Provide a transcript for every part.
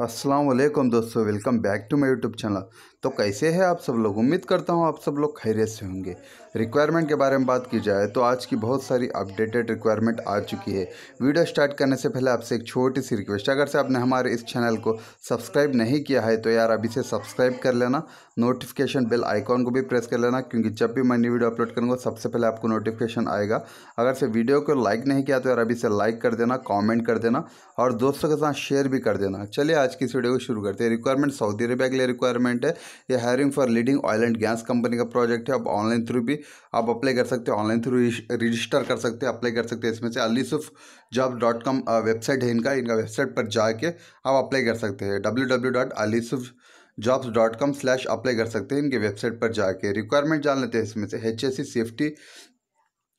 असलम दोस्तों welcome back to my YouTube channel तो कैसे हैं आप सब लोग उम्मीद करता हूँ आप सब लोग खैरियत से होंगे रिक्वायरमेंट के बारे में बात की जाए तो आज की बहुत सारी अपडेटेड रिक्वायरमेंट आ चुकी है वीडियो स्टार्ट करने से पहले आपसे एक छोटी सी रिक्वेस्ट अगर से आपने हमारे इस चैनल को सब्सक्राइब नहीं किया है तो यार अभी से सब्सक्राइब कर लेना नोटिफिकेशन बेल आइकॉन को भी प्रेस कर लेना क्योंकि जब भी मैं न्यू वीडियो अपलोड करूँगा सबसे पहले आपको नोटिफिकेशन आएगा अगर से वीडियो को लाइक नहीं किया तो यार अभी से लाइक कर देना कॉमेंट कर देना और दोस्तों के साथ शेयर भी कर देना चलिए आज की इस वीडियो को शुरू करते हैं रिक्वायरमेंट सऊदी अरेबिया के लिए रिक्वायरमेंट है ये hiring for leading oil and gas company का प्रोजेक्ट है अब ऑनलाइन थ्रू भी आप अप्लाई कर सकते हो ऑनलाइन थ्रू रजिस्टर कर सकते हो अप्लाई कर सकते हैं इसमें से अलीसुफ जॉब डॉट कॉम वेबसाइट है इनका इनका वेबसाइट पर जाके आप अप्लाई कर सकते हैं डब्ल्यू डब्ल्यू डॉट अलीसुफ jobs dot com slash apply कर सकते हैं इनके वेबसाइट पर जाके रिक्वायरमेंट जान लेते हैं इसमें से H S C safety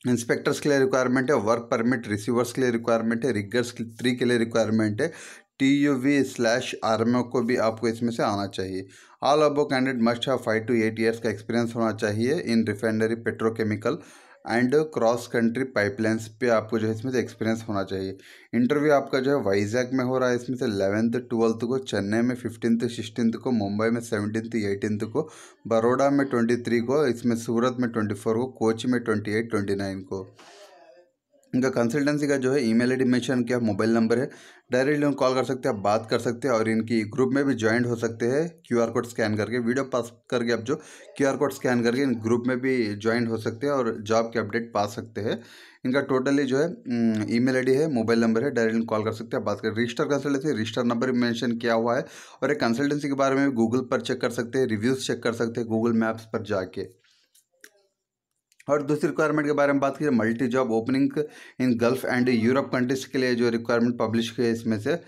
inspectors के लिए रिक्वायरमेंट है वर्क परमिट रिसीवर्स के लिए रिक्वायरमेंट है रिगर्स थ्री के लिए रिक्वायरमेंट है T U V slash R को भी आपको इसमें से आना चाहिए all above candidate must have five to eight years का एक्सपीरियंस होना चाहिए in refinery petrochemical and cross country pipelines पे आपको जो है इसमें से एक्सपीरियंस होना चाहिए इंटरव्यू आपका जो है वाइजैक में हो रहा है इसमें से इलेवंथ ट्वेल्थ को चेन्नई में फिफ्टींथ सिक्सटीन को मुंबई में सेवनटीन्थ एटीनथ को बड़ोड़ा में ट्वेंटी थ्री को इसमें सूरत में ट्वेंटी फोर को कोची में ट्वेंटी एट ट्वेंटी नाइन को इनका कंसल्टेंसी का जो है ईमेल आईडी मेंशन किया मोबाइल नंबर है डायरेक्टली कॉल कर सकते हैं आप बात कर सकते हैं और इनकी ग्रुप में भी ज्वाइन हो सकते हैं क्यूआर कोड स्कैन करके वीडियो पास करके आप जो क्यूआर कोड स्कैन करके इन ग्रुप में भी ज्वाइन हो सकते हैं और जॉब के अपडेट पा सकते हैं इनका टोटली जो है ईमेल आईडी है मोबाइल नंबर है डायरेक्टली कॉल कर सकते हैं बात करें register consultancy register number mention किया हुआ है और एक कंसल्टेंसी के बारे में गूगल पर चेक कर सकते हैं रिव्यूज़ चेक कर सकते हैं गूगल मैप्स पर जाके और दूसरी रिक्वायरमेंट के बारे में बात कीजिए multi job opening in Gulf and Europe countries के लिए जो रिक्वायरमेंट पब्लिश हुई है इसमें से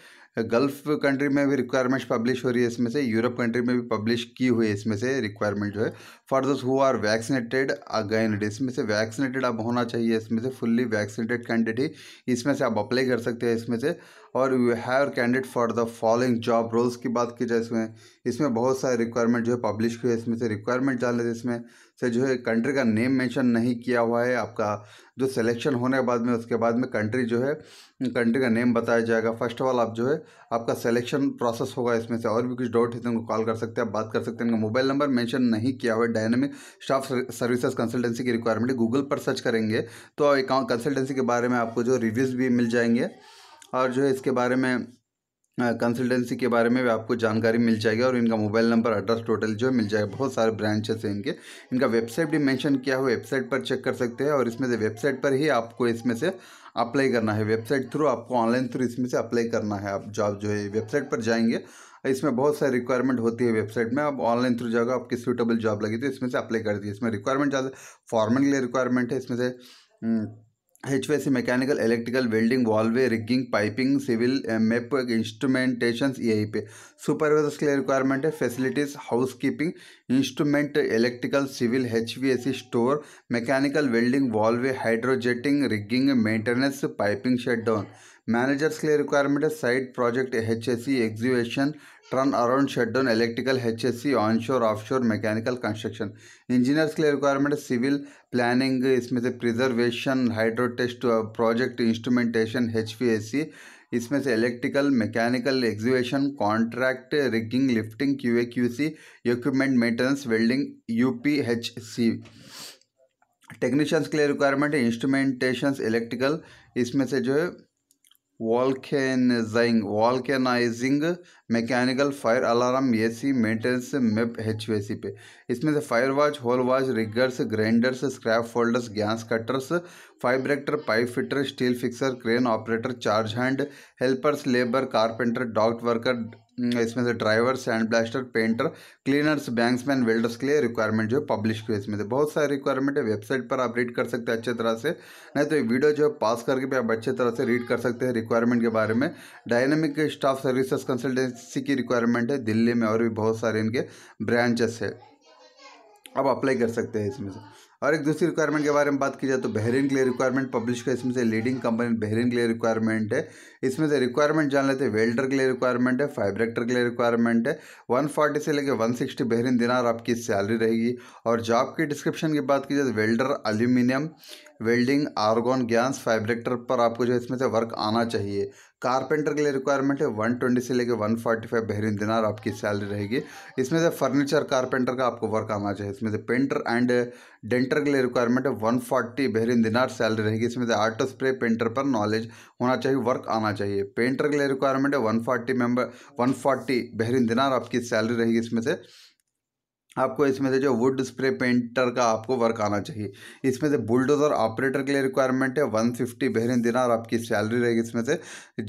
गल्फ कंट्री में भी रिक्वायरमेंट्स पब्लिश हो रही है इसमें से यूरोप कंट्री में भी पब्लिश की हुई है इसमें से रिक्वायरमेंट जो है फॉर दस हु आर वैक्सीनेटेड अगेन इसमें से वैक्सीनेटेड आप होना चाहिए इसमें से फुल्ली वैक्सीनेटेड कैंडिडेट ही इसमें से आप अप्लाई कर सकते हैं इसमें से और you have candidate for the following job roles की बात की जाए इसमें इसमें बहुत सारे रिक्वायरमेंट जो है पब्लिश हुए इसमें से रिक्वायरमेंट जान लेते इसमें से जो है कंट्री का नेम मेंशन नहीं किया हुआ है आपका जो सिलेक्शन होने के बाद में उसके बाद में कंट्री जो है कंट्री का नेम बताया जाएगा फर्स्ट ऑफ ऑल आप जो है आपका सिलेक्शन प्रोसेस होगा इसमें से और भी कुछ डाउट है तो उनको कॉल कर सकते हैं आप बात कर सकते हैं इनका मोबाइल नंबर मेंशन नहीं किया हुआ है डायनेमिक स्टाफ सर्विसेज कंसल्टेंसी की रिक्वायरमेंट गूगल पर सर्च करेंगे तो कंसल्टेंसी के बारे में आपको जो रिव्यूज़ भी मिल जाएंगे और जो है इसके बारे में कंसल्टेंसी के बारे में भी आपको जानकारी मिल जाएगी और इनका मोबाइल नंबर एड्रेस टोटल जो है मिल जाएगा बहुत सारे ब्रांचेस हैं इनके इनका वेबसाइट भी मेंशन किया हुआ वेबसाइट पर चेक कर सकते हैं और इसमें से वेबसाइट पर ही आपको इसमें से अप्लाई करना है वेबसाइट थ्रू आपको ऑनलाइन थ्रू इसमें से अप्लाई करना है आप जॉब जो है वेबसाइट पर जाएंगे इसमें बहुत सारी रिक्वायरमेंट होती है वेबसाइट में आप ऑनलाइन थ्रू जाओगे आपकी सूटेबल जॉब लगी तो इसमें से अप्लाई कर दिए इसमें रिक्वायरमेंट ज़्यादा फॉर्मल के लिए रिक्वायरमेंट है इसमें से hmm, H C mechanical electrical welding valve rigging piping civil MEP instrumentation ये पे सुपरवाइजर्स के लिए रिक्वायरमेंट है facilities house keeping instrument electrical civil H V S store mechanical welding valve hydrojetting rigging maintenance piping shut down managers के लिए requirement है site project H S C excavation turn around shutdown electrical H S C onshore offshore mechanical construction engineers के लिए requirement civil planning इसमें से preservation hydro test project instrumentation H P S C इसमें से electrical mechanical excavation contract rigging lifting Q A Q C equipment maintenance welding U P H C technicians के लिए requirement है instrumentation electrical इसमें से जो है volcanizing volcanizing mechanical fire alarm C maintenance MEP H पे इसमें से fire watch hole watch riggers grinders scrap folders gas cutters fabricator pipe fitter steel fixer crane operator charge hand helpers labour carpenter duct worker hmm, इसमें से driver sand blaster painter cleaners banksman welders के लिए requirement जो है publish हुई इसमें से बहुत सारे रिक्वायरमेंट है वेबसाइट पर आप रीड कर सकते हैं अच्छे तरह से नहीं तो ये वीडियो जो है पास करके भी आप अच्छे तरह से रीड कर सकते हैं रिक्वायरमेंट के बारे में डायनेमिक स्टाफ सर्विसेज कंसल्टेंसी की रिक्वायरमेंट है दिल्ली में और भी बहुत सारे इनके ब्रांचेस है आप अप्लाई कर सकते हैं इसमें से और एक दूसरी रिक्वायरमेंट के बारे में बात की जाए तो बहरीन के लिए रिक्वायरमेंट पब्लिश का इसमें से लीडिंग कंपनी बहरीन के लिए रिक्वायरमेंट है इसमें से रिक्वायरमेंट जान लेते हैं वेल्डर के लिए रिक्वायरमेंट है फाइव के लिए रिक्वायरमेंट है वन फोर्टी से लेकर वन सिक्सटी बहरीन दिनार आपकी सैलरी रहेगी और जॉब की डिस्क्रिप्शन की बात की जाए तो welder aluminium welding argon gas fabricator पर आपको जो है इसमें से वर्क आना चाहिए कारपेंटर के लिए रिक्वायरमेंट है वन ट्वेंटी से लेकर वन फाइव बेहरीन दिनार आपकी सैलरी रहेगी इसमें से फर्नीचर कारपेंटर का आपको वर्क आना चाहिए इसमें से पेंटर एंड डेंटर के लिए रिक्वायरमेंट है फोर्टी बेहरीन दिनार सैलरी रहेगी इसमें से आर्ट स्प्रे पेंटर पर नॉलेज होना चाहिए वर्क आना चाहिए पेंटर के लिए रिक्वायरमेंट है one forty member one Bahrain dinar आपकी सैलरी रहेगी इसमें से आपको इसमें से जो वुड स्प्रे पेंटर का आपको वर्क आना चाहिए इसमें से बुलडोजर ऑपरेटर के लिए रिक्वायरमेंट है वन फिफ्टी बहरीन और आपकी सैलरी रहेगी इसमें से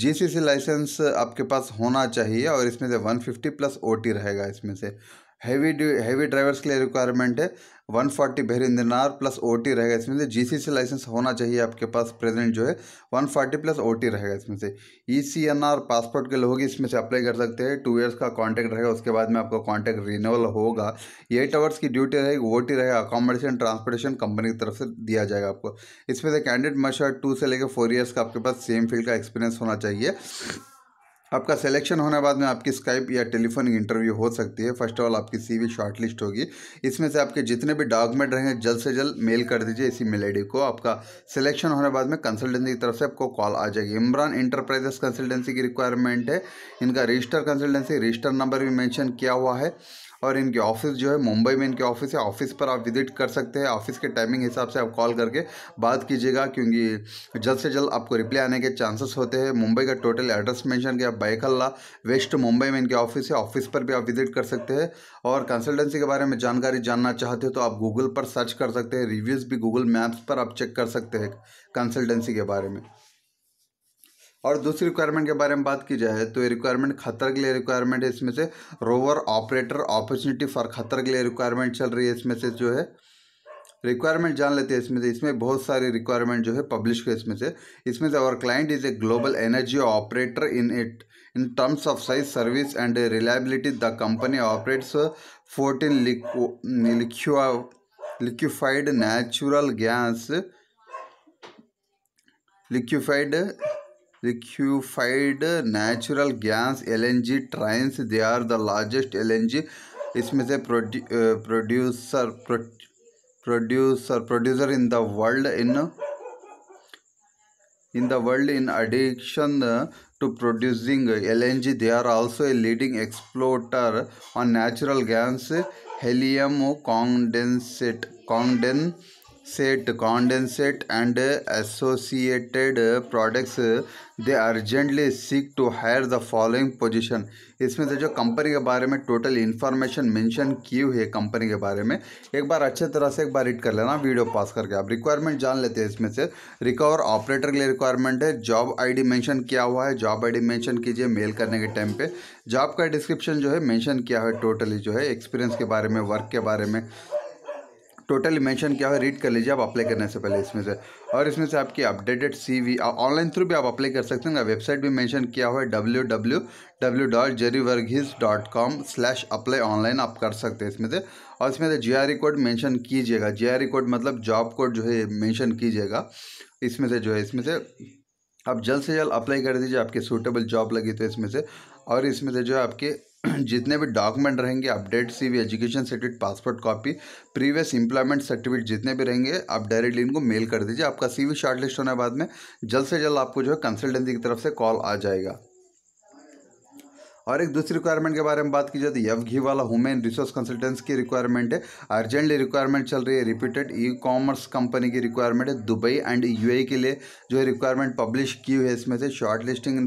जीसीसी लाइसेंस आपके पास होना चाहिए और इसमें से वन फिफ्टी प्लस ओटी रहेगा इसमें से हैवी हैवी ड्राइवर्स के लिए रिक्वायरमेंट है one forty Bahrain R plus O T रहेगा इसमें से जी सी सी लाइसेंस होना चाहिए आपके पास प्रेजेंट जो है one forty plus O T रहेगा इसमें से E C N R passport के लोग इसमें से अप्लाई कर सकते हैं टू ईयर्स का कॉन्टैक्ट रहेगा उसके बाद में आपका कॉन्टैक्ट रिन्यूअल होगा एट आवर्स की ड्यूटी रहेगी ओ टी रहेगा अकोमोडेशन ट्रांसपोर्टेशन कंपनी की तरफ से दिया जाएगा आपको इसमें से कैंडिडेट मशर टू से लेकर फोर ईयर्स का आपके पास सेम फील्ड का एक्सपीरियंस होना चाहिए आपका सिलेक्शन होने बाद में आपकी स्काइप या टेलीफोन इंटरव्यू हो सकती है फर्स्ट ऑफ ऑल आपकी सीवी शॉर्टलिस्ट होगी इसमें से आपके जितने भी डॉक्यूमेंट रहेंगे जल्द से जल्द मेल कर दीजिए इसी मेल आई को आपका सिलेक्शन होने बाद में कंसल्टेंसी की तरफ से आपको कॉल आ जाएगी इमरान इंटरप्राइजेस कंसल्टेंसी की रिक्वायरमेंट है इनका रजिस्टर कंसल्टेंसी रजिस्टर नंबर भी मैंशन किया हुआ है और इनके ऑफिस जो है मुंबई में इनके ऑफिस है ऑफिस पर आप विजिट कर सकते हैं ऑफिस के टाइमिंग हिसाब से आप कॉल करके बात कीजिएगा क्योंकि जल्द से जल्द आपको रिप्लाई आने के चांसेस होते हैं मुंबई का टोटल एड्रेस मैंशन किया बैखल्ला वेस्ट मुंबई में इनके ऑफिस है ऑफिस पर भी आप विजिट कर सकते हैं और कंसल्टेंसी के बारे में जानकारी जानना चाहते हो तो आप गूगल पर सर्च कर सकते हैं रिव्यूज़ भी गूगल मैप्स पर आप चेक कर सकते हैं कंसल्टेंसी के बारे में और दूसरी रिक्वायरमेंट के बारे में बात की जाए तो ये रिक्वायरमेंट खतर के लिए रिक्वायरमेंट है इसमें से रोवर ऑपरेटर अपॉर्चुनिटी फॉर खतर के लिए रिक्वायरमेंट चल रही है इसमें से जो है रिक्वायरमेंट जान लेते हैं इसमें से इसमें बहुत सारी रिक्वायरमेंट जो है पब्लिश हुई इसमें से इसमें से our client is a global energy operator in it in terms of size service and reliability the company operates fourteen liquefied natural gas liquefied liquefied natural gas LNG trains they are the largest L LNG इसमें से producer producer producer in the world in in the world in addition to producing L LNG they are also a leading exporter on natural gas helium condensate condense set condensate and associated products they urgently seek to hire the following position इसमें से जो company के बारे में total information mention की हुई है company के बारे में एक बार अच्छे तरह से एक बार रीड कर लेना वीडियो पास करके आप रिक्वायरमेंट जान लेते हैं इसमें से रिकवर ऑपरेटर के लिए रिक्वायरमेंट है जॉब आईडी मेंशन किया हुआ है जॉब आईडी मेंशन कीजिए मेल करने के टाइम पे जॉब का डिस्क्रिप्शन जो है मेंशन किया हुआ है टोटली जो है एक्सपीरियंस के बारे में वर्क के बारे में टोटल मेंशन क्या है रीड कर लीजिए आप अप्लाई करने से पहले इसमें से और इसमें से आपकी अपडेटेड सीवी ऑनलाइन थ्रू भी आप अप्लाई कर सकते हैं वेबसाइट भी मेंशन किया हुआ है W W W dot Jerry Varghese dot com slash apply online आप कर सकते हैं इसमें से और इसमें से जी कोड मैंशन कीजिएगा जी कोड e मतलब जॉब कोड जो है मैंशन कीजिएगा इसमें से जो है इसमें से आप जल्द से जल्द अप्लाई कर दीजिए आपके सूटेबल जॉब लगी तो इसमें से और इसमें से जो है आपके जितने भी डॉक्यूमेंट रहेंगे update C V education certificate passport copy previous employment certificate जितने भी रहेंगे आप डायरेक्टली इनको मेल कर दीजिए आपका सी वी शॉर्टलिस्ट लिस्ट होने बाद में जल्द से जल्द आपको जो है कंसल्टेंसी की तरफ से कॉल आ जाएगा और एक दूसरी रिक्वायरमेंट के बारे में बात तो की जाए तो यव घी वाला हुमेन रिसोर्स कंसल्टेंस की रिक्वायरमेंट है अर्जेंटली रिक्वायरमेंट चल रही है रिपीटेड ई कॉमर्स कंपनी की रिक्वायरमेंट है दुबई एंड यूएई e के लिए जो है रिक्वायरमेंट पब्लिश की हुई है इसमें से शॉर्ट लिस्टिंग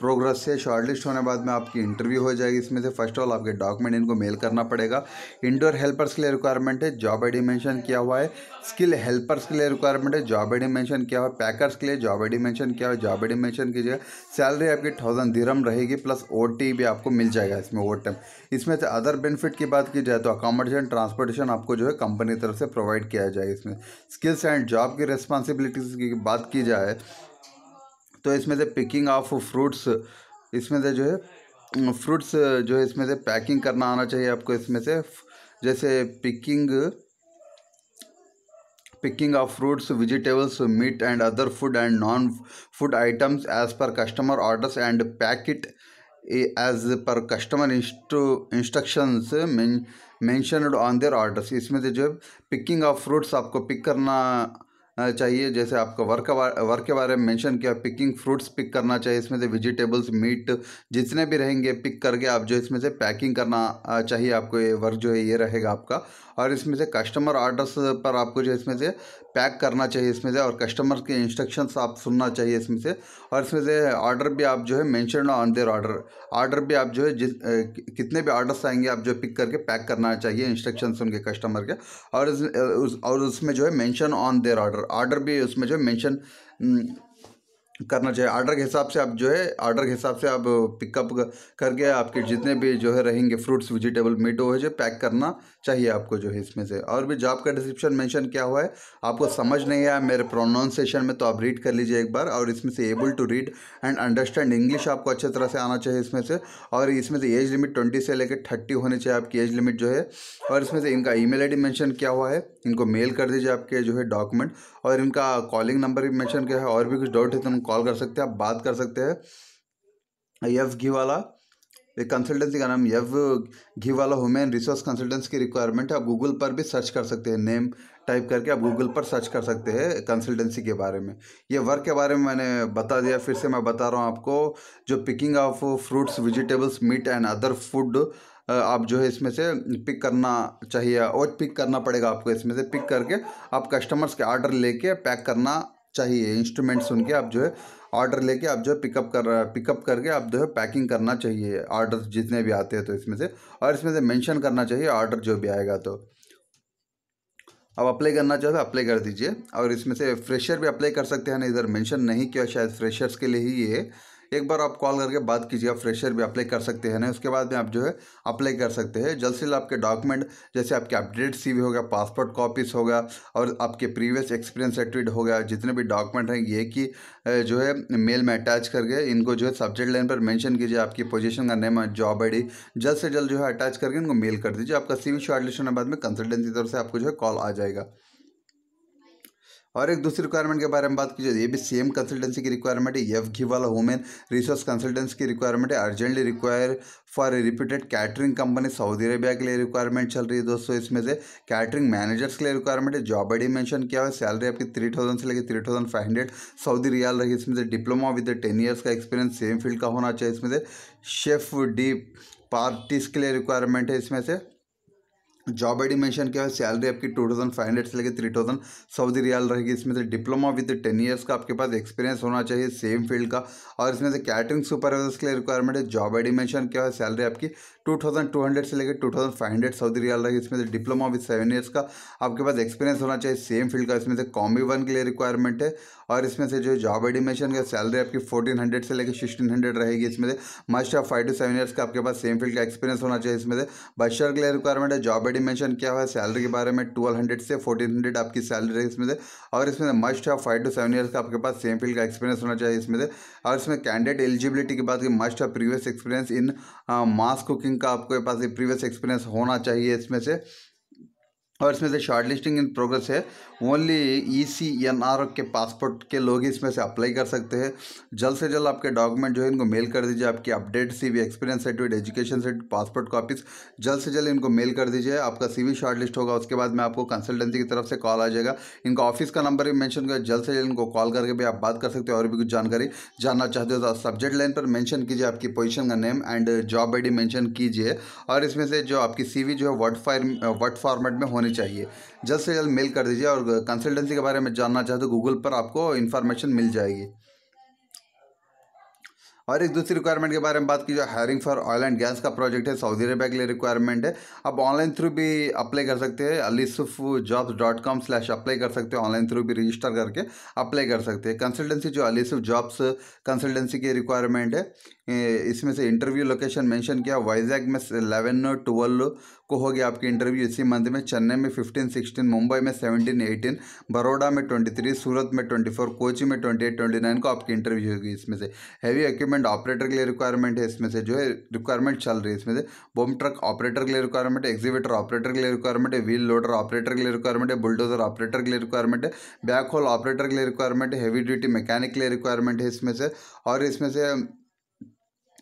प्रोग्रेस से शॉर्टलिस्ट होने बाद में आपकी इंटरव्यू हो जाएगी इसमें से फर्स्ट ऑल आपके डॉक्यूमेंट इनको मेल करना पड़ेगा इंडोर हेल्पर्स के लिए रिक्वायरमेंट है जॉब आईडी मेंशन किया हुआ है स्किल हेल्पर्स के लिए रिक्वायरमेंट है जॉब आईडी मेंशन किया हुआ है पैकर्स के लिए जॉब आईडी मेंशन किया हुआ है जॉब आईडी मेंशन कीजिएगा सैलरी आपकी थाउजेंड धीरम रहेगी प्लस ओ भी आपको मिल जाएगा इसमें ओवर टाइम इसमें से अदर बेनिफिट की बात की जाए तो अकोमोडेशन ट्रांसपोर्टेशन आपको जो है कंपनी तरफ से प्रोवाइड किया जाएगा इसमें स्किल्स एंड जॉब की रिस्पॉन्सिबिलिटीज़ की बात की जाए तो इसमें से पिकिंग ऑफ फ्रूट्स इसमें से जो है फ्रूट्स जो है इसमें से पैकिंग करना आना चाहिए आपको इसमें से जैसे picking picking of fruits vegetables meat and other food and non food items as per customer orders and packet as per customer instructions mentioned on their orders इसमें से जो है पिकिंग ऑफ फ्रूट्स आपको पिक करना चाहिए जैसे आपका work work के बारे में मेंशन किया पिकिंग फ्रूट्स पिक करना चाहिए इसमें से वेजिटेबल्स मीट जितने भी रहेंगे पिक करके आप जो इसमें से पैकिंग करना चाहिए आपको ये वर्क जो है ये रहेगा आपका और इसमें से कस्टमर ऑर्डर्स पर आपको जो इसमें से पैक करना चाहिए इसमें से और कस्टमर के इंस्ट्रक्शंस आप सुनना चाहिए इसमें से और इसमें से ऑर्डर भी आप जो है mention on their order order भी आप जो है जिस कितने भी ऑर्डर्स आएंगे आप जो पिक करके पैक करना चाहिए इंस्ट्रक्शन उनके कस्टमर के और उस, और उसमें जो है mention on their order order भी उसमें जो है मेंशन करना चाहिए आर्डर के हिसाब से आप जो है ऑर्डर के हिसाब से आप पिकअप करके आपके जितने भी जो है रहेंगे फ्रूट्स वेजिटेबल मीट वो जो पैक करना चाहिए आपको जो है इसमें से और भी जॉब का डिस्क्रिप्शन मेंशन क्या हुआ है आपको समझ नहीं आया मेरे प्रोनाउंसिएशन में तो आप रीड कर लीजिए एक बार और इसमें से able to read and understand English आपको अच्छे तरह से आना चाहिए इसमें से और इसमें से एज लिमिट ट्वेंटी से लेकर थर्टी होनी चाहिए आपकी एज लिमिट जो है और इसमें से इनका email I D mention क्या हुआ है इनको मेल कर दीजिए आपके जो है डॉक्यूमेंट और इनका कॉलिंग नंबर भी मैंशन किया है और भी कुछ डाउट है तो हम कॉल कर सकते हैं आप बात कर सकते हैं यफ घी वाला एक कंसल्टेंसी का नाम यव घी वाला हुमेन रिसोर्स कंसल्टेंसी की रिक्वायरमेंट है आप गूगल पर भी सर्च कर सकते हैं नेम टाइप करके आप गूगल पर सर्च कर सकते हैं कंसल्टेंसी के बारे में ये वर्क के बारे में मैंने बता दिया फिर से मैं बता रहा हूँ आपको जो picking of fruits vegetables meat and other food आप जो है इसमें से पिक करना चाहिए और पिक करना पड़ेगा आपको इसमें से पिक करके आप कस्टमर्स के ऑर्डर लेके पैक करना चाहिए इंस्ट्रूमेंट्स उनके आप जो है ऑर्डर लेके आप जो है पिकअप कर पिकअप करके आप जो है पैकिंग करना चाहिए ऑर्डर जितने भी आते हैं तो इसमें से और इसमें से मैंशन करना चाहिए ऑर्डर जो भी आएगा तो अब अप्लाई करना चाहो तो अप्लाई कर दीजिए और इसमें से फ्रेशर भी अप्लाई कर सकते हैं ना इधर मेंशन नहीं किया शायद फ्रेशर्स के लिए ही ये एक बार आप कॉल करके बात कीजिए आप फ्रेशर भी अप्लाई कर सकते हैं ना उसके बाद में आप जो है अप्लाई कर सकते हैं जल्द से जल्द आपके डॉक्यूमेंट जैसे आपके अपडेट सी हो गया पासपोर्ट कॉपीज हो गया और आपके प्रीवियस एक्सपीरियंस सर्टिफिकेट हो गया जितने भी डॉक्यूमेंट हैं ये कि जो है मेल में अटैच करके इनको जो है सब्जेक्ट लाइन पर मैंशन कीजिए आपकी पोजिशन का नेम और जॉब आई जल्द से जल्द जो है अटैच करके इनको मेल कर दीजिए आपका वी शॉर्ट लिस्ट होने बाद में कंसल्टेंसी तरफ से आपको जो है कॉल आ जाएगा और एक दूसरी रिक्वायरमेंट के बारे में बात की जाए ये भी सेम कंसल्टेंसी की रिक्वायरमेंट है एफ घी वाला वुमेन रिसोर्स कंसल्टेंसी की रिक्वायरमेंट है urgently require for repeated catering company Saudi Arabia के लिए रिक्वायरमेंट चल रही है दोस्तों इसमें से कैटरिंग मैनेजर्स के लिए रिक्वायरमेंट है जॉब आई मेंशन किया हुआ है सैलरी आपकी थ्री थाउजेंड से लेकर three thousand five hundred Saudi riyal रही इसमें से डिप्लोमा विद टेन ईयर्स का एक्सपीरियंस सेम फील्ड का होना चाहिए इसमें से शेफ डी पार्टीज के लिए रिक्वायरमेंट है इसमें से जॉब आई डी मैंशन किया है सैलरी आपकी टू थाउजेंड फाइव हंड्रेड से लेकर थ्री थाउजेंड सऊदी रियाल रहेगी इसमें से डिप्लोमा विद टेन ईयर्स का आपके पास एक्सपीरियंस होना चाहिए सेम फील्ड का और इसमें से कैटरिंग सुपरवाइजर्स के लिए रिक्वायरमेंट है जॉब आई डी मैंशन किया है सैलरी आपकी टू थाउजेंड टू हंड्रेड से लेकर two thousand five hundred Saudi riyal रहेगी इसमें से डिप्लोमा विद सेवन ईयर्स का आपके पास एक्सपीरियंस होना चाहिए सेम फील्ड का इसमें से कॉम्बी वन के लिए रिक्वायरमेंट है और इसमें से जो जॉब एडिमेशन का सैलरी आपकी फोर्टीन हंड्रेड से लेकर सिक्सटीन हंड्रेड रहेगी इसमें से must of five to seven years का आपके पास सेम फील्ड का एक्सपीरियंस होना चाहिए इसमें से बशर के लिए रिक्वायरमेंट है जॉब एडिमेशन क्या हुआ है सैलरी के बारे में ट्वेल्व हंड्रेड से फोर्टीन हंड्रेड आपकी सैलरी रहेगी इसमें से और इसमें must of five to seven years का आपके पास सेम फील्ड का एक्सपीरियंस होना चाहिए इसमें से और इसमें कैंडिडेट एलिजिबिलिटी की बात की must of previous experience in mass cooking का आपके पास प्रीवियस एक्सपीरियंस होना चाहिए इसमें से और इसमें से शॉर्ट लिस्टिंग इन प्रोग्रेस है only E C N R के पासपोर्ट के लोग इसमें से अप्लाई कर सकते हैं जल्द से जल्द आपके डॉक्यूमेंट जो है इनको मेल कर दीजिए आपकी update CV experience certificate education certificate passport copies जल्द से जल्द इनको मेल कर दीजिए आपका सीवी शॉर्ट लिस्ट होगा उसके बाद में आपको कंसल्टेंसी की तरफ से कॉल आ जाएगा इनका ऑफिस का नंबर भी मैंशन कर जल्द से जल्द इनको कॉल करके भी आप बात कर सकते हो और भी कुछ जानकारी जानना चाहते हो तो सब्जेक्ट लाइन पर मैंशन कीजिए आपकी पोजिशन का name and job I D mention कीजिए और इसमें से जो आपकी सी जो है वर्ड फाइल वर्ड फॉर्मेट में होने होनी चाहिए जल्द से जल्द मेल कर दीजिए और कंसल्टेंसी के बारे में जानना चाहते हो तो गूगल पर आपको इन्फॉर्मेशन मिल जाएगी और एक दूसरी रिक्वायरमेंट के बारे में बात की जो hiring for oil and gas का प्रोजेक्ट है सऊदी अरेबिया के लिए रिक्वायरमेंट है आप ऑनलाइन थ्रू भी अप्लाई कर सकते हैं अलीसुफ jobs dot com slash apply कर सकते हैं ऑनलाइन थ्रू भी रजिस्टर करके अप्लाई कर सकते हैं कंसल्टेंसी जो अलीसुफ जॉब्स कंसल्टेंसी की रिक्वायरमेंट है इसमें से इंटरव्यू लोकेशन मेंशन किया वाइजैग में इलेवन ट्वेल्व को हो गया आपकी इंटरव्यू इसी मंथ में चेन्नई में फिफ्टीन सिक्सटीन मुंबई में सेवनटीन एटीन बड़ोडा में ट्वेंटी थ्री सूरत में ट्वेंटी फोर कोची में ट्वेंटी एट ट्वेंटी नाइन को आपकी इंटरव्यू होगी इसमें से हैवी इक्विपमेंट ऑपरेटर के लिए रिक्वायरमेंट है इसमें से जो है रिक्वायरमेंट चल रही है इसमें से बोम ट्रक ऑपरेटर के लिए रिक्वायरमेंट है एग्जीवेटर ऑपरेटर के लिए रिक्वायरमेंट है व्हील लोडर ऑपरेटर के लिए रिक्वायरमेंट है बुलडोजर ऑपरेटर के लिए रिक्वायरमेंट है बैक होल ऑपरेटर के लिए रिक्वायरमेंट है हैवी ड्यूटी मैकेनिक के लिए रिक्वायरमेंट है इसमें से और इसमें से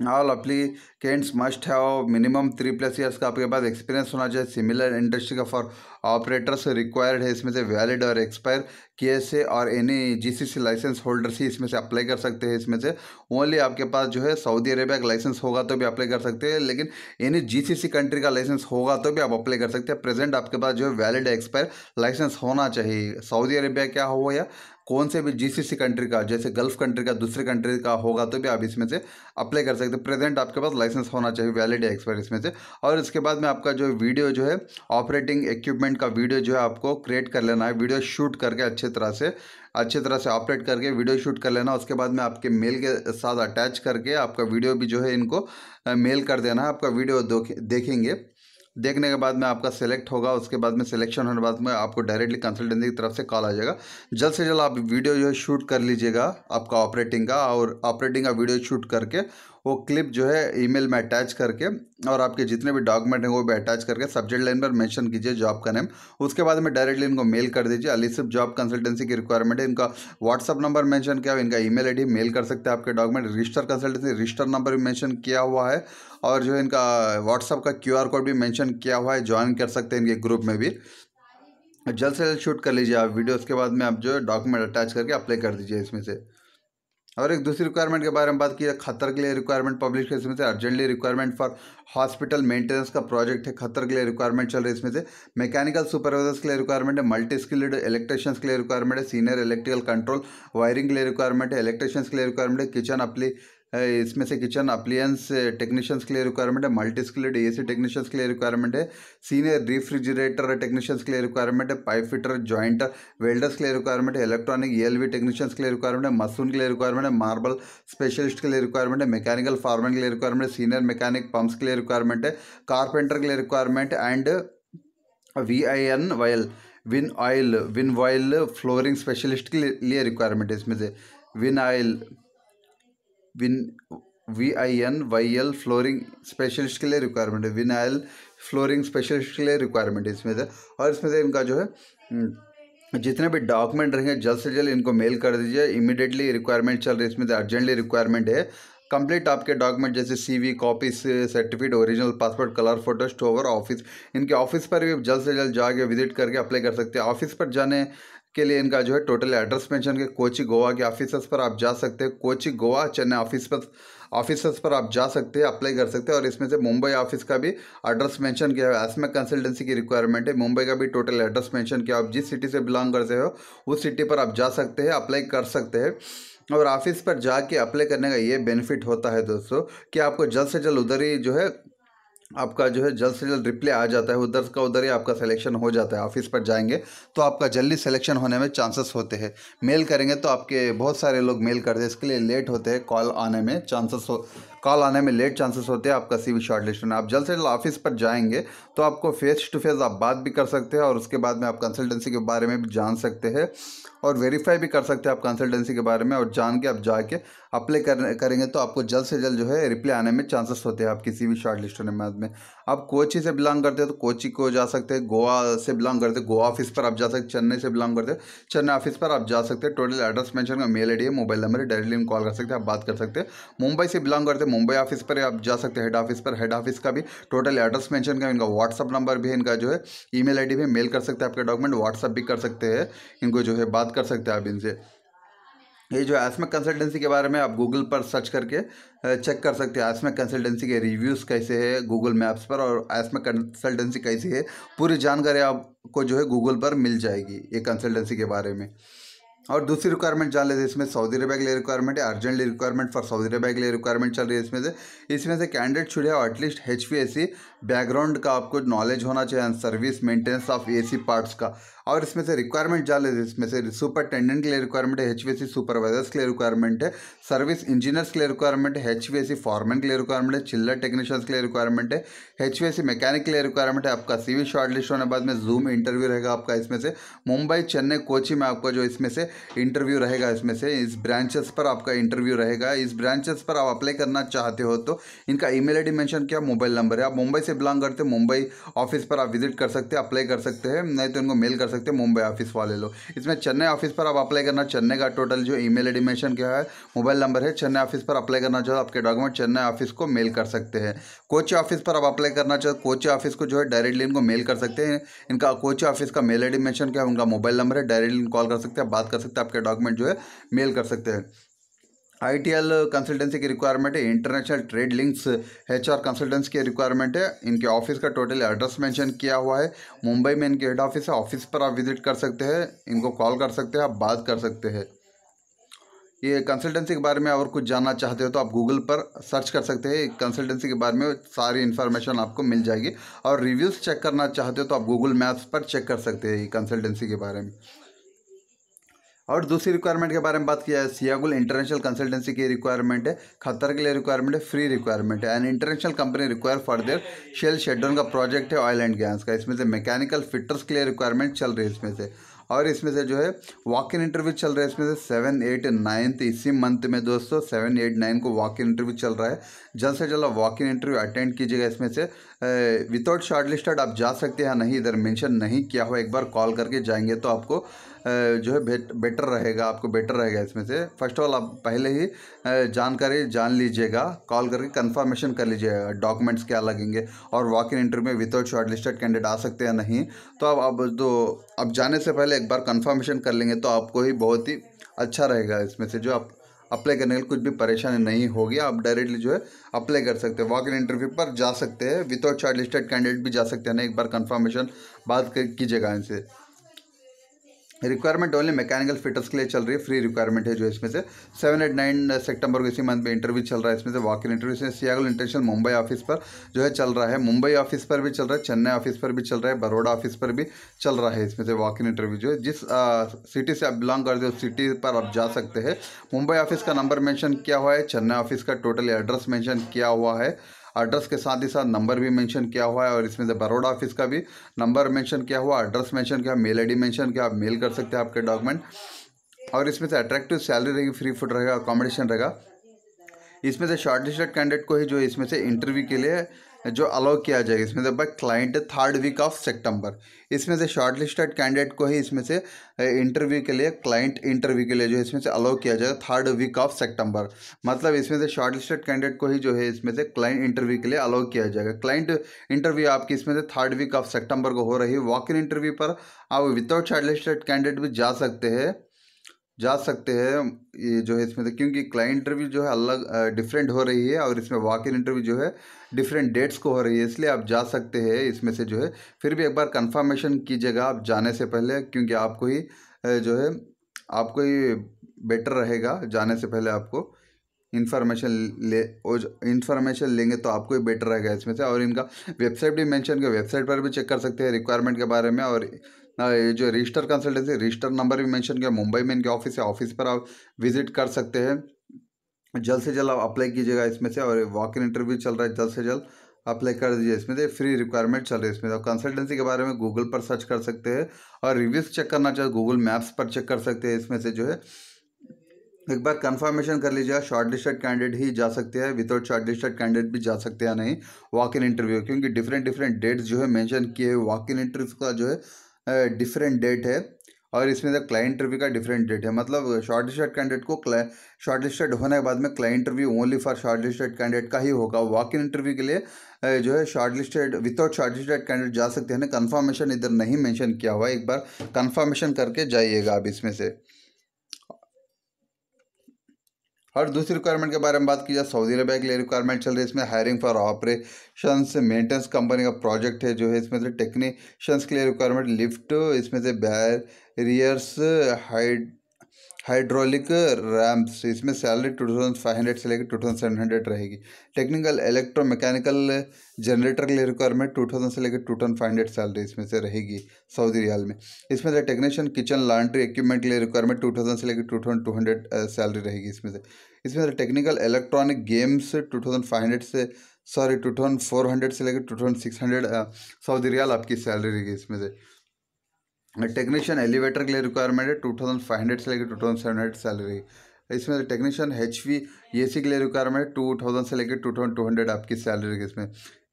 all applicants must have minimum three plus years का आपके पास एक्सपीरियंस होना चाहिए सिमिलर इंडस्ट्री का फॉर ऑपरेटर्स रिक्वायर्ड है इसमें से वैलिड और एक्सपायर के ए और एनी जीसीसी लाइसेंस होल्डर्स ही इसमें से अप्लाई कर सकते हैं इसमें से ओनली आपके पास जो है सऊदी अरेबिया का लाइसेंस होगा तो भी अप्लाई कर सकते हैं लेकिन एनी जीसीसी कंट्री का लाइसेंस होगा तो भी आप अप्लाई कर सकते हैं प्रेजेंट आपके पास जो है वैलिड एक्सपायर लाइसेंस होना चाहिए सऊदी अरेबिया क्या हो या कौन से भी जीसीसी कंट्री का जैसे गल्फ कंट्री का दूसरे कंट्री का होगा तो भी आप इसमें से अप्लाई कर सकते हैं प्रेजेंट आपके पास लाइसेंस होना चाहिए वैलिड एक्सपायर इसमें से और इसके बाद में आपका जो वीडियो जो है ऑपरेटिंग इक्विपमेंट का वीडियो जो है आपको क्रिएट कर लेना है वीडियो शूट करके अच्छे अच्छे तरह से अच्छे तरह से ऑपरेट करके वीडियो शूट कर लेना उसके बाद में आपके मेल के साथ अटैच करके आपका वीडियो भी जो है इनको मेल कर देना है आपका वीडियो देखेंगे देखने के बाद में आपका सेलेक्ट होगा उसके बाद में सिलेक्शन होने के बाद में आपको डायरेक्टली कंसल्टेंसी की तरफ से कॉल आ जाएगा जल्द से जल्द आप वीडियो जो है शूट कर लीजिएगा आपका ऑपरेटिंग का और ऑपरेटिंग का वीडियो शूट करके वो क्लिप जो है ईमेल में अटैच करके और आपके जितने भी डॉक्यूमेंट हैं वो भी अटैच करके सब्जेक्ट लाइन पर मेंशन कीजिए जॉब का नेम उसके बाद में डायरेक्टली इनको मेल कर दीजिए अलीसिफ जॉब कंसल्टेंसी की रिक्वायरमेंट है इनका व्हाट्सअप नंबर मैंशन किया इनका ई मेल मेल कर सकते हैं आपके document register consultancy register number भी मैंशन किया हुआ है और जो इनका व्हाट्सअप का क्यू कोड भी मैंशन किया हुआ है ज्वाइन कर सकते हैं इनके ग्रुप में भी जल्द से जल्द शूट कर लीजिए आप वीडियो उसके बाद में आप जो डॉक्यूमेंट अटैच करके अप्लाई कर दीजिए इसमें से और एक दूसरी रिक्वायरमेंट के बारे में बात की खतर के लिए रिक्वायरमेंट पब्लिश है इसमें से urgently requirement for hospital maintenance का प्रोजेक्ट है खतर के लिए रिक्वायरमेंट चल रही है इसमें से मैकेनिकल सुपरवाइजर्स के लिए रिक्वायरमेंट है मल्टी स्किल्ड इलेक्ट्रिशियंस के लिए रिक्वायरमेंट है सीनियर इलेक्ट्रिकल कंट्रोल वायरिंग के लिए रिक्वायरमेंट है इलेक्ट्रिशियंस के लिए रिक्वायरमेंट है किचन अपली इसमें से किचन अप्लियंस टेक्नीशियंस के लिए रिक्वायरमेंट है मल्टी स्किल्ड एसी टेक्नीशियंस के लिए रिक्वायरमेंट है सीनियर रिफ्रिजरेटर टेक्नीशियंस के लिए रिक्वायरमेंट है पाइप फिटर जॉइंटर वेल्डर्स के लिए रिक्वायरमेंट है इलेक्ट्रॉनिक वी टेक्नीशियंस के लिए रिक्वायरमेंट है मसून के लिए रिक्वायरमेंट है मार्बल स्पेशलिस्ट के लिए रिक्वायरमेंट है मैकेनिकल फार्मर के लिए रिक्वायरमेंट है सीनियर मैकेनिक पंप्स के लिए रिक्वायरमेंट है कारपेंटर के लिए requirement and V I N vinyl vinyl vinyl flooring specialist के लिए रिक्वायरमेंट है इसमें से vinyl win V I N Y L flooring specialist के लिए रिक्वायरमेंट है vinyl flooring specialist के लिए रिक्वायरमेंट है इसमें से और इसमें से इनका जो है हम्म, जितने भी डॉक्यूमेंट रहेंगे जल्द से जल्द इनको मेल कर दीजिए इमीडिएटली रिक्वायरमेंट चल रही है इसमें से अर्जेंटली रिक्वायरमेंट है कंप्लीट आपके डॉक्यूमेंट जैसे CV copy certificate original passport colour photo स्टोवर ऑफिस इनके ऑफिस पर भी जल्द से जल्द जाके विजिट करके अप्लाई कर सकते हैं ऑफिस पर जाने के लिए इनका जो है टोटल एड्रेस मेंशन के कोची गोवा के ऑफिसर्स पर आप जा सकते हैं कोची गोवा चेन्नई ऑफिस पर ऑफिसर्स पर आप जा सकते हैं अप्लाई कर सकते हैं और इसमें से मुंबई ऑफिस का भी एड्रेस मेंशन किया है एसमे कंसल्टेंसी की रिक्वायरमेंट है मुंबई का भी टोटल एड्रेस मेंशन किया आप जिस सिटी से बिलोंग करते हो उस सिटी पर आप जा सकते हैं अप्लाई कर सकते हैं और ऑफिस पर जाके अप्लाई करने का ये बेनिफिट होता है दोस्तों कि आपको जल्द से जल्द उधर ही जो है आपका जो है जल्द से जल्द रिप्ले आ जाता है उधर का उधर ही आपका सिलेक्शन हो जाता है ऑफिस पर जाएंगे तो आपका जल्दी सिलेक्शन होने में चांसेस होते हैं मेल करेंगे तो आपके बहुत सारे लोग मेल करते हैं इसके लिए लेट होते हैं कॉल आने में चांसेस हो कॉल आने में लेट चांसेस होते हैं आपका सीवी लिस्ट होना आप जल्द से जल्द ऑफिस पर जाएंगे तो आपको फेस टू फेस आप बात भी कर सकते हैं और उसके बाद में आप कंसल्टेंसी के बारे में भी जान सकते हैं और वेरीफाई भी कर सकते हैं आप कंसल्टेंसी के बारे में और जान के आप जाके अप्लाई कर करेंगे तो आपको जल्द से जल्द जो है रिप्लाई आने में चांसेस होते हैं आप किसी भी शॉर्ट लिस्ट होने में आप कोची से बिलोंग करते हैं तो कोची को जा सकते हैं गोवा से बिलोंग करते हैं गोवा ऑफिस पर आप जा सकते चेन्नई से बिलोंग करते हैं चेन्नई ऑफिस पर आप जा सकते हैं टोटल एड्रेस मैंशन का मेल आई है मोबाइल नंबर डायरेक्टली कॉल कर सकते हैं आप बात कर सकते हैं मुंबई से बिलोंग करते हैं मुंबई ऑफिस पर आप जा सकते हैं हेड ऑफिस पर हेड ऑफिस का भी टोटल एड्रेस मैंशन का इनका व्हाट्सअप नंबर भी इनका जो है ई मेल भी मेल कर सकते हैं आपका डॉक्यूमेंट व्हाट्सअप भी कर सकते हैं इनको जो है बात कर सकते हैं आप इनसे ये जो एसमेक कंसल्टेंसी के बारे में आप गूगल पर सर्च करके चेक कर सकते हैं एसमेक कंसल्टेंसी के रिव्यूज़ कैसे है गूगल मैप्स पर और एसमेक कंसल्टेंसी कैसी है पूरी जानकारी आपको जो है गूगल पर मिल जाएगी ये कंसल्टेंसी के बारे में और दूसरी रिक्वायरमेंट जान लेते हैं इसमें सऊदी अरबिया के लिए रिक्वायरमेंट है urgently requirement for Saudi Arabia के लिए रिक्वायरमेंट चल रही है इसमें से इसमें से कैंडिडेट छुड़े और at least H P S C background का आपको नॉलेज होना चाहिए and service maintenance of AC parts का और इसमें से रिक्वायरमेंट जान लेते इसमें से सुपरटेंडेंट के लिए रिक्वायरमेंट है एच सुपरवाइजर्स के लिए रिक्वायरमेंट है सर्विस इंजीनियर्स के लिए रिक्वायरमेंट है एच फॉरमैन के लिए रिक्वायरमेंट है चिल्लर टेक्नीशियंस के लिए रिक्वायरमेंट है एच मैकेनिक के लिए रिक्वायरमेंट है आपका सीवी लिस्ट होने बाद में जूम इंटरव्यू रहेगा आपका इसमें से मुंबई चेन्नई कोची में आपका जो इसमें से इंटरव्यू रहेगा इसमें से इस ब्रांचेस पर आपका इंटरव्यू रहेगा इस ब्रांचेस पर आप अप्लाई करना चाहते हो तो इनका ईमेल आई डी मैंशन किया मोबाइल नंबर है आप मुंबई से बिलोंग करते हैं मुंबई ऑफिस पर आप विजिट कर सकते हैं अप्लाई कर सकते हैं नहीं तो इनको मेल कर सकते हैं मुंबई ऑफिस वाले लोग इसमें चेन्नई ऑफिस पर आप अप्लाई करना चेन्नई का टोटल जो ई मेल मेंशन है मोबाइल नंबर है चेन्नई ऑफिस पर अप्लाई करना चाहो आपके डॉक्यूमेंट चेन्नई ऑफिस को मेल कर सकते हैं कोची ऑफिस पर आप अप्लाई करना चाहो कोची ऑफिस को जो है डायरेक्टली इनको मेल कर सकते हैं इनका कोची ऑफिस का मेल एडिमेशन क्या है उनका मोबाइल नंबर है डायरेक्टली कॉल कर सकते हैं बात कर सकते हैं आपके डॉक्यूमेंट जो है मेल कर सकते हैं आई कंसल्टेंसी की रिक्वायरमेंट है international trade links H R consultancy की रिक्वायरमेंट है इनके ऑफिस का टोटल एड्रेस मेंशन किया हुआ है मुंबई में इनके हेड ऑफिस है ऑफिस पर आप विजिट कर सकते हैं इनको कॉल कर सकते हैं आप बात कर सकते हैं ये कंसल्टेंसी के बारे में और कुछ जानना चाहते हो तो आप गूगल पर सर्च कर सकते हैं कंसल्टेंसी के बारे में सारी इन्फॉर्मेशन आपको मिल जाएगी और रिव्यूज़ चेक करना चाहते हो तो आप गूगल मैप्स पर चेक कर सकते हैं ये कंसल्टेंसी के बारे में और दूसरी रिक्वायरमेंट के बारे में बात किया जाए सियागुल इंटरनेशनल कंसल्टेंसी की रिक्वायरमेंट है खतर के लिए रिक्वायरमेंट है फ्री रिक्वायरमेंट है and international company require for their Shell शेडोन का प्रोजेक्ट है ऑयल एंड गैस का इसमें से मैकेनिकल फिटर्स के लिए रिक्वायरमेंट चल रही है इसमें से और इसमें से जो है वॉक इन इंटरव्यू चल रहा है इसमें से सेवन एट नाइन्थ इसी मंथ में दोस्तों सेवन एट नाइन को वॉक इन इंटरव्यू चल रहा है जल्द से जल्द वॉक इन इंटरव्यू अटेंड कीजिएगा इसमें से विदाउट शॉर्ट लिस्टेड आप जा सकते हैं नहीं इधर मेंशन नहीं किया हुआ एक बार कॉल करके जाएंगे तो आपको जो है बेट, बेटर रहेगा आपको बेटर रहेगा इसमें से फर्स्ट ऑफ ऑल आप पहले ही जानकारी जान लीजिएगा कॉल करके कंफर्मेशन कर लीजिएगा डॉक्यूमेंट्स क्या लगेंगे और वॉक इन इंटरव्यू में विदाउट शॉर्ट लिस्टेड कैंडिडेट आ सकते हैं नहीं तो आप अब जो तो, अब जाने से पहले एक बार कन्फर्मेशन कर लेंगे तो आपको ही बहुत ही अच्छा रहेगा इसमें से जो आप अप्लाई करने के लिए कुछ भी परेशानी नहीं होगी आप डायरेक्टली जो है अप्लाई कर सकते हैं वॉक इन इंटरव्यू पर जा सकते हैं विदाउट शॉर्ट लिस्टेड कैंडिडेट भी जा सकते हैं ना एक बार कंफर्मेशन बात कीजिएगा इनसे रिक्वायरमेंट ओनली मैकेनिकल फिटर्स के लिए चल रही है फ्री रिक्वायरमेंट है जो इसमें से सेवन एट नाइन सेप्टेम्बर को इसी मंथ में इंटरव्यू चल रहा है इसमें से इन इंटरव्यू से सियागल इंटरनेशनल मुंबई ऑफिस पर जो है चल रहा है मुंबई ऑफिस पर भी चल रहा है चेन्नई ऑफिस पर भी चल रहा है बड़ोड़ा ऑफिस पर भी चल रहा है इसमें से वॉक इन इंटरव्यू जो है जिस सिटी uh, से आप बिलोंग करते हो सिटी पर आप जा सकते हैं मुंबई ऑफिस का नंबर मैंशन किया हुआ है चेन्नई ऑफिस का टोटल एड्रेस मैंशन किया हुआ है एड्रेस के साथ ही साथ नंबर भी मेंशन किया हुआ है और इसमें से बरोडा ऑफिस का भी नंबर मेंशन किया हुआ एड्रेस मेंशन किया मेल डी मेंशन किया आप मेल कर सकते हैं आपके डॉक्यूमेंट और इसमें से अट्रैक्टिव सैलरी रहेगी फ्री फूड रहेगा अकोमोडेशन रहेगा इसमें से शॉर्ट लिस्टेड कैंडिडेट को ही जो इसमें से इंटरव्यू के लिए जो अलाउ किया जाएगा इसमें से by client third week of सितंबर इसमें से शॉर्ट लिस्टेड कैंडिडेट को ही इसमें से इंटरव्यू के लिए क्लाइंट इंटरव्यू के लिए जो इसमें से अलाउ किया जाएगा थर्ड वीक ऑफ सितंबर मतलब इसमें से शॉर्ट लिस्टेड कैंडिडेट को ही जो है इसमें से क्लाइंट इंटरव्यू के लिए अलाउ किया जाएगा क्लाइंट इंटरव्यू आपकी इसमें से थर्ड वीक ऑफ सेप्टेम्बर को हो रही है वॉक इन इंटरव्यू पर आप विदाउट शॉर्ट लिस्टेड कैंडिडेट भी जा सकते हैं जा सकते हैं ये जो है इसमें से क्योंकि क्लाइंट इंटरव्यू जो है अलग डिफरेंट हो रही है और इसमें वॉक इन इंटरव्यू जो है डिफरेंट डेट्स को हो रही है इसलिए आप जा सकते हैं इसमें से जो है फिर भी एक बार कंफर्मेशन कीजिएगा आप जाने से पहले क्योंकि आपको ही जो है आपको ही बेटर रहेगा जाने से पहले आपको इन्फॉर्मेशन ले इन्फॉर्मेशन लेंगे तो आपको ही बेटर रहेगा इसमें से और इनका वेबसाइट भी मैंशन किया वेबसाइट पर भी चेक कर सकते हैं रिक्वायरमेंट के बारे में और ना जो रजिस्टर कंसल्टेंसी रजिस्टर नंबर भी मेंशन किया मुंबई में इनके ऑफिस है ऑफिस पर आप विजिट कर सकते हैं जल्द से जल्द आप अप्लाई कीजिएगा इसमें से और वॉक इन इंटरव्यू चल रहा है जल्द से जल्द अप्लाई कर दीजिए इसमें से फ्री रिक्वायरमेंट चल रही है इसमें से कंसल्टेंसी के बारे में गूगल पर सर्च कर सकते हैं और रिव्यूज़ चेक करना चाहे गूगल मैप्स पर चेक कर सकते हैं इसमें से जो है एक बार कंफर्मेशन कर लीजिएगा शॉर्ट लिस्टेड कैंडिडेट ही जा सकते हैं विदाउट शॉर्ट लिस्टेड कैंडिडेट भी जा सकते हैं नहीं वॉक इन इंटरव्यू क्योंकि डिफरेंट डिफरेंट डेट्स जो है मेंशन किए हुए वॉक इन इंटरव्यू का जो है डिफरेंट डेट है और इसमें जो क्लाइंट इंटरव्यू का डिफरेंट डेट है मतलब शॉर्ट लिस्टेड कैंडिडेट को शॉर्ट लिस्टेड होने के बाद में client interview only for short listed candidate का ही होगा वॉक इन इंटरव्यू के लिए जो है short listed without short listed candidate जा सकते हैं कन्फर्मेशन इधर नहीं मैंशन किया हुआ एक बार कन्फर्मेशन करके जाइएगा आप इसमें से और दूसरी रिक्वायरमेंट के बारे में बात की जाए सऊदी अरबिया के लिए रिक्वायरमेंट चल रही है इसमें hiring for operation maintenance company का प्रोजेक्ट है जो है इसमें से टेक्नीशियंस के लिए रिक्वायरमेंट लिफ्ट इसमें से बैरियर्स हाइड हाइड्रोलिक रैम्प्स इसमें salary two thousand five hundred से लेकर टू थाउजेंड सेवन हंड्रेड रहेगी टेक्निकल इलेक्ट्रो मैकेनिकल जनरेटर के लिए रिक्वायरमेंट टू थाउजेंड से लेकर two thousand five hundred salary इसमें से रहेगी सऊदी रियाल में इसमें से टेक्नीशियन किचन लॉन्ड्री इक्विपमेंट के लिए रिक्वायरमेंट टू थाउजेंड से लेकर two thousand two hundred salary रहेगी इसमें से इसमें से technical electronic games two thousand five hundred से sorry two thousand four hundred से लेकर two thousand six hundred Saudi riyal आपकी सैलरी रहेगी इसमें से टेक्नीशियन एलिवेटर के लिए रिक्वायरमेंट है टू थाउजेंड फाइव हंड्रेड से लेकर two thousand seven hundred salary इसमें technician H V A C के लिए रिक्वायरमेंट है टू थाउजेंड से लेकर टू थाउजेंड टू हंड्रेड आपकी सैलरी इसमें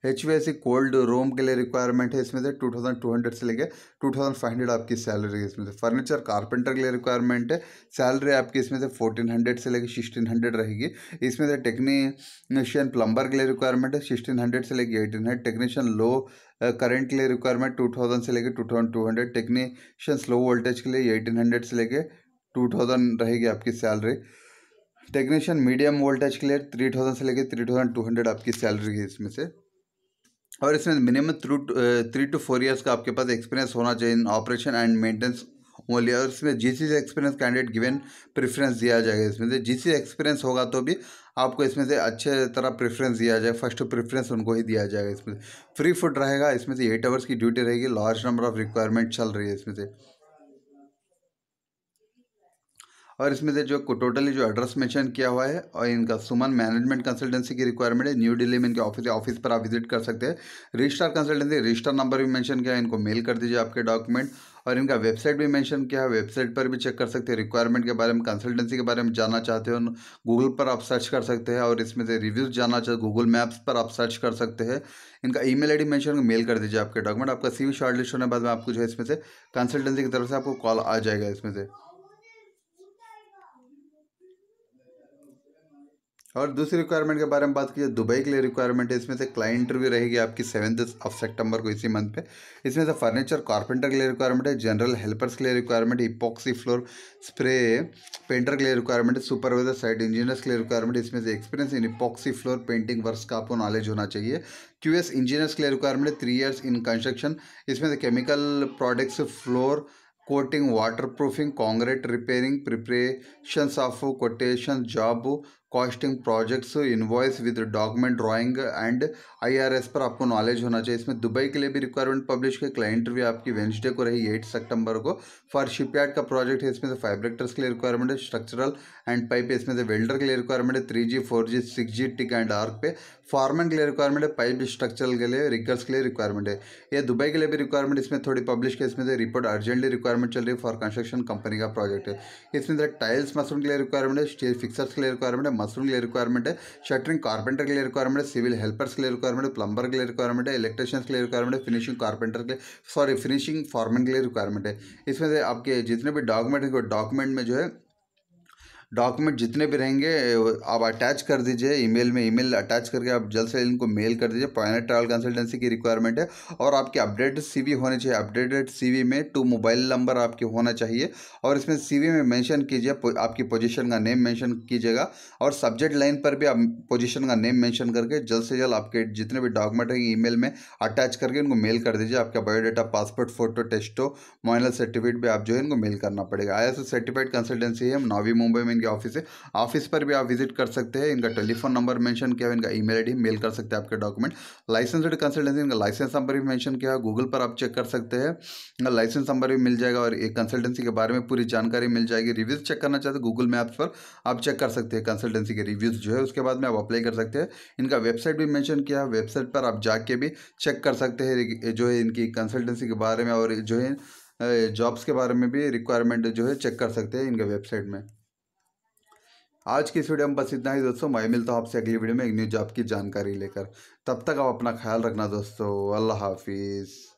H V C cold room के लिए रिक्वायरमेंट है इसमें से टू थाउजेंड टू से लेकर टू फाइव हंड्रेड आपकी सैलरी है इसमें से फर्नीचर कारपेंटर के लिए रिक्वायरमेंट है सैलरी आपकी इसमें से 1400 हंड्रेड से लेकर सिक्सटीन हंड्रेड रहेगी इसमें से टेक्नीशियन प्लम्बर के लिए रिक्वायरमेंट है सिक्सटीन हंड्रेड से लेकर eighteen hundred technician low current के लिए रिक्वायरमेंट टू थाउजेंड से लेकर two thousand two hundred technician slow voltage के लिए एटीन हंड्रेड से लेकर टू थाउजेंड रहेगी आपकी सैलरी टेक्नीशियन मीडियम वोल्टेज के लिए थ्री थाउजेंड से लेकर थ्री थाउजेंड टू हंड्रेड आपकी सैलरी है इसमें से और इसमें minimum through three two four years का आपके पास एक्सपीरियंस होना चाहिए in operation and maintenance only और इसमें G C experience candidate given preference दिया जाएगा इसमें से जी सी एक्सपीरियंस होगा तो भी आपको इसमें से अच्छे तरह प्रेफरेंस दिया जाए फर्स्ट प्रेफरेंस उनको ही दिया जाएगा इसमें फ्री फूड रहेगा इसमें से एट आवर्स की ड्यूटी रहेगी लार्ज नंबर ऑफ रिक्वायरमेंट चल रही है इसमें से और इसमें से जो टोटली जो एड्रेस मेंशन किया हुआ है और इनका सुमन मैनेजमेंट कंसल्टेंसी की रिक्वायरमेंट है न्यू दिल्ली में इनके ऑफिस है ऑफिस पर आप विजिट कर सकते हैं रजिस्टर कंसल्टेंसी रजिस्टर नंबर भी मेंशन किया है इनको मेल कर दीजिए आपके डॉक्यूमेंट और इनका वेबसाइट भी मेंशन किया है वेबसाइट पर भी चेक कर सकते हैं रिक्वायरमेंट के बारे में कंसल्टेंसी के बारे में जानना चाहते हो गूगल पर आप सर्च कर सकते हैं और इसमें से रिव्यूज़ जानना चाहते गूगल मैप्स पर आप सर्च कर सकते हैं इनका email I D mention mail कर दीजिए आपके डॉक्यूमेंट आपका सी वी शॉर्ट लिस्ट होने के बाद में आपको जो है इसमें से कंसल्टेंसी की तरफ से आपको कॉल आ जाएगा इसमें से और दूसरी रिक्वायरमेंट के बारे में बात की जाए दुबई के लिए रिक्वायरमेंट है इसमें से क्लाइंट इंटरव्यू रहेगी आपकी सेवन ऑफ सेप्टेम्बर को इसी मंथ पे इसमें से फर्नीचर कारपेंटर के लिए रिक्वायरमेंट है जनरल हेल्पर्स के लिए रिक्वायरमेंट है इपॉक्सी फ्लोर स्प्रे पेंटर के लिए रिक्वायरमेंट है सुपरवाइजर साइड इंजीनियर्स के लिए रिक्वायरमेंट है इसमें से experience in epoxy floor painting work का आपको नॉलेज होना चाहिए क्यू इंजीनियर्स के लिए रिक्वायरमेंट है थ्री ईयर्स इन कंस्ट्रक्शन इसमें से chemical products floor coating water proofing concrete repairing preparation of quotation job costing projects invoice with document drawing and IRS पर आपको नॉलेज होना चाहिए इसमें दुबई के लिए भी रिक्वायरमेंट पब्लिश के क्लाइंट भी आपकी वेंसडे को रही एट सितंबर को फॉर शिपयार्ड का प्रोजेक्ट है इसमें से फाइब्रेक्टर्स के लिए रिक्वायरमेंट है स्ट्रक्चरल एंड पाइप इसमें से वेल्डर के लिए रिक्वायरमेंट है three G four G six G TIG and arc पे फॉर्मन के लिए रिक्वायरमेंट है पाइप स्ट्रक्चरल के लिए रिकर्स के लिए रिक्वायरमेंट है ये दुबई के लिए भी रिक्वायरमेंट इसमें थोड़ी पब्लिश के इसमें से रिपोर्ट अर्जेंटली रिक्वायरमेंट चल रही है फॉर कंस्ट्रक्शन कंपनी का प्रोजेक्ट है इसमें से टाइल्स मसरूम के लिए रिक्वायरमेंट है स्टील फिक्सर्स के लिए रिक्वायरमेंट है मशरूम के लिए रिक्वायरमेंट है शटरिंग कारपेंटर के लिए रिक्वायरमेंट है सिविल हेल्पर्स के लिए रिक्वायरमेंट है प्लम्बर के लिए रिक्वायरमेंट है इलेक्ट्रिशियंस के लिए रिक्वायरमेंट है फिनिशिंग कारपेंटर के लिए सॉरी फिनिशिंग फॉर्मन के लिए रिक्वायरमेंट है इसमें से आपके जितने भी डॉक्यूमेंट है डॉक्यूमेंट में जो है डॉक्यूमेंट जितने भी रहेंगे आप अटैच कर दीजिए ईमेल में ईमेल अटैच करके आप जल्द से जल्द इनको मेल कर दीजिए पायनट ट्रैवल कंसल्टेंसी की रिक्वायरमेंट है और आपके अपडेटेड सीवी होने चाहिए अपडेटेड सीवी में टू मोबाइल नंबर आपके होना चाहिए और इसमें सीवी में मेंशन कीजिए आपकी पोजीशन का नेम मेंशन कीजिएगा और सब्जेक्ट लाइन पर भी आप पोजिशन का नेम मैंशन करके जल्द से जल्द आपके जितने भी डॉक्यूमेंट हैं ईमेल में अटैच करके उनको मेल कर दीजिए आपका biodata passport photo testimonial certificate भी आप जो है इनको मेल करना पड़ेगा आई सर्टिफाइड कंसल्टेंसी है हम नावी मुंबई में इनके ऑफिस है ऑफिस पर भी आप विजिट कर सकते हैं इनका टेलीफोन नंबर मेंशन किया है इनका ईमेल आईडी मेल कर सकते हैं आपके डॉक्यूमेंट लाइसेंसड कंसल्टेंसी इनका लाइसेंस नंबर भी मैंशन किया है गूगल पर आप चेक कर सकते हैं इनका लाइसेंस नंबर भी मिल जाएगा और एक कंसल्टेंसी के बारे में पूरी जानकारी मिल जाएगी रिव्यूज़ चेक करना चाहते हैं गूगल मैप्स पर आप चेक कर सकते हैं कंसल्टेंसी के रिव्यूज़ जो है उसके बाद में आप अप्लाई कर सकते हैं इनका वेबसाइट भी मैंशन किया है वेबसाइट पर आप जाके भी चेक कर सकते हैं जो है इनकी कंसल्टेंसी के बारे में और जो है जॉब्स के बारे में भी रिक्वायरमेंट जो है चेक कर सकते हैं इनके वेबसाइट में आज की इस वीडियो में बस इतना ही दोस्तों मैं मिलता हूँ आपसे अगली वीडियो में एक न्यू जॉब की जानकारी लेकर तब तक आप अपना ख्याल रखना दोस्तों अल्लाह हाफिज़